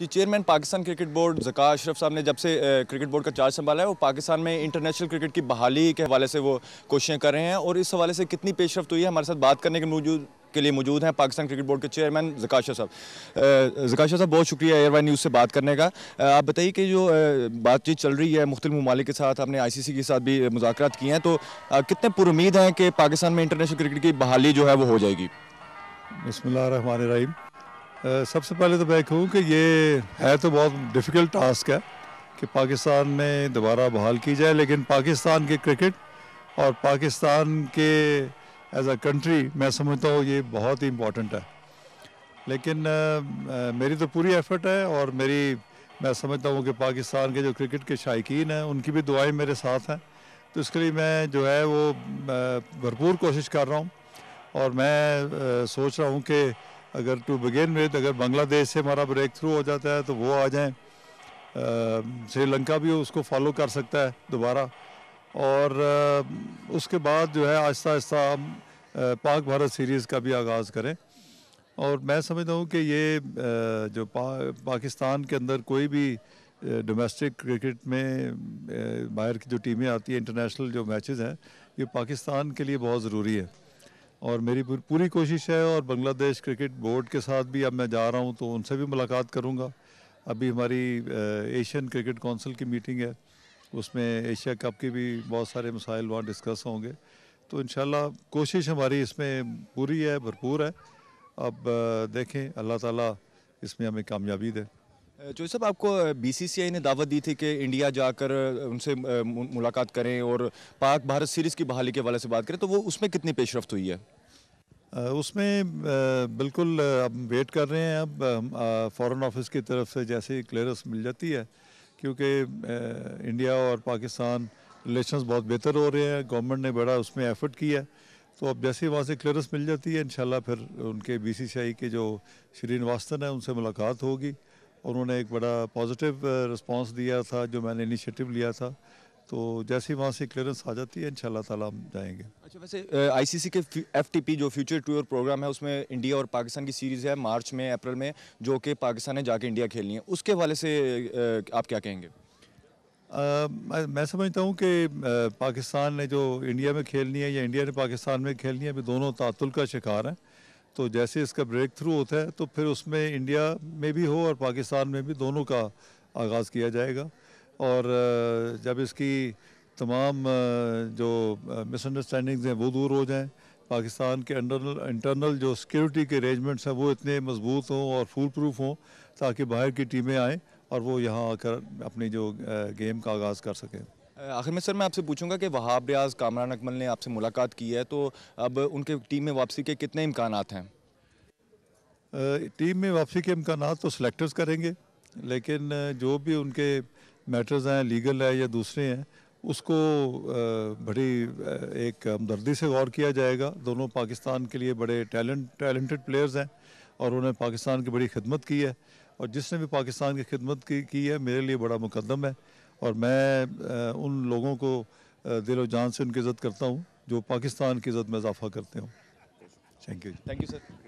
जी chairman Pakistan cricket board Zaka Ashraf साहब ने जब से क्रिकेट बोर्ड का चार्ज संभाला है वो पाकिस्तान में इंटरनेशनल क्रिकेट की बहाली के हवाले से वो कोशिशें कर रहे हैं और इस हवाले से कितनी पेशरफ हुई है हमारे साथ बात करने के मौजूद के लिए मौजूद हैं पाकिस्तान क्रिकेट बोर्ड के चेयरमैन जकाशा साहब जकाशा साहब बहुत शुक्रिया एयरवाई न्यूज़ से बात करने का आप बताइए कि जो बातचीत चल रही है मुख्तु ममालिक के साथ आपने आई सी सी के साथ भी मुजाकर की हैं तो कितने पुरुद हैं कि पाकिस्तान में इंटरनेशनल क्रिकेट की बहाली जो है वो हो जाएगी बसमिल रही सबसे पहले तो मैं कहूँ कि ये है तो बहुत डिफ़िकल्ट टास्क है कि पाकिस्तान में दोबारा बहाल की जाए लेकिन पाकिस्तान के क्रिकेट और पाकिस्तान के एज अ कंट्री मैं समझता हूँ ये बहुत ही इम्पोर्टेंट है लेकिन आ, मेरी तो पूरी एफर्ट है और मेरी मैं समझता हूँ कि पाकिस्तान के जो क्रिकेट के शायकीन हैं उनकी भी दुआएं मेरे साथ हैं तो इसके लिए मैं जो है वो भरपूर कोशिश कर रहा हूँ और मैं आ, सोच रहा हूँ कि अगर टू बिगेन विद अगर बांग्लादेश से हमारा ब्रेक थ्रू हो जाता है तो वो आ जाएँ श्रीलंका भी उसको फॉलो कर सकता है दोबारा और आ, उसके बाद जो है आहिस्ता आहिस्ता हम पाक भारत सीरीज़ का भी आगाज़ करें और मैं समझता हूँ कि ये जो पा, पाकिस्तान के अंदर कोई भी डोमेस्टिक क्रिकेट में बाहर की जो टीमें आती हैं इंटरनेशनल जो मैचेस हैं ये पाकिस्तान के लिए बहुत ज़रूरी है और मेरी पूरी कोशिश है और बांग्लादेश क्रिकेट बोर्ड के साथ भी अब मैं जा रहा हूँ तो उनसे भी मुलाकात करूँगा अभी हमारी एशियन क्रिकेट काउंसिल की मीटिंग है उसमें एशिया कप के भी बहुत सारे मसाइल वहाँ डिस्कस होंगे तो इन कोशिश हमारी इसमें पूरी है भरपूर है अब देखें अल्लाह ताला इसमें हमें कामयाबी दें जो सब आपको बीसीसीआई ने दावत दी थी कि इंडिया जाकर उनसे मुलाकात करें और पाक भारत सीरीज़ की बहाली के वाले से बात करें तो वो उसमें कितनी पेशरफ हुई है उसमें बिल्कुल अब वेट कर रहे हैं अब फॉरेन ऑफिस की तरफ से जैसे ही क्लियरेंस मिल जाती है क्योंकि इंडिया और पाकिस्तान रिलेशंस बहुत बेहतर हो रहे हैं गवर्नमेंट ने बड़ा उसमें एफर्ट किया तो अब जैसे ही वहाँ से क्लियरेंस मिल जाती है इन फिर उनके बीसीसीआई के जो श्रीनिवास्तन है उनसे मुलाकात होगी उन्होंने एक बड़ा पॉजिटिव रिस्पांस uh, दिया था जो मैंने इनिशिएटिव लिया था तो जैसे ही वहाँ से क्लियरेंस आ जाती है इन तला हम जाएंगे अच्छा वैसे आईसीसी uh, के एफटीपी जो फ्यूचर टूर प्रोग्राम है उसमें इंडिया और पाकिस्तान की सीरीज़ है मार्च में अप्रैल में जो कि पाकिस्तान ने जाके इंडिया खेलनी है उसके हवाले से uh, आप क्या कहेंगे आ, मैं समझता हूँ कि पाकिस्तान ने जो इंडिया में खेलनी है या इंडिया ने पाकिस्तान में खेलनी है अभी दोनों तातुल का शिकार हैं तो जैसे इसका ब्रेक थ्रू होता है तो फिर उसमें इंडिया में भी हो और पाकिस्तान में भी दोनों का आगाज़ किया जाएगा और जब इसकी तमाम जो मिसअंडरस्टैंडिंग्स हैं वो दूर हो जाएं पाकिस्तान के अंडर इंटरनल जो सिक्योरिटी के अरेंजमेंट्स हैं वो इतने मजबूत हों और फूल प्रूफ हों ताकि बाहर की टीमें आएँ और वो यहाँ आकर अपनी जो गेम का आगाज़ कर सकें आखिर में सर मैं आपसे पूछूंगा कि वहाब रियाज कामरान अकमल ने आपसे मुलाकात की है तो अब उनके टीम में वापसी के कितने इम्कान हैं टीम में वापसी के इम्कान तो सिलेक्टर्स करेंगे लेकिन जो भी उनके मैटर्स हैं लीगल है या दूसरे हैं उसको बड़ी एक हमदर्दी से गौर किया जाएगा दोनों पाकिस्तान के लिए बड़े टैलेंट टैलेंटेड प्लेयर्स हैं और उन्होंने पाकिस्तान की बड़ी खिदमत की है और जिसने भी पाकिस्तान की खिदमत की, की है मेरे लिए बड़ा मुकदम है और मैं उन लोगों को दिलो जान से उनकी इज़्ज़त करता हूँ जो पाकिस्तान की इज़्ज़त में इजाफा करते हूँ thank you thank you sir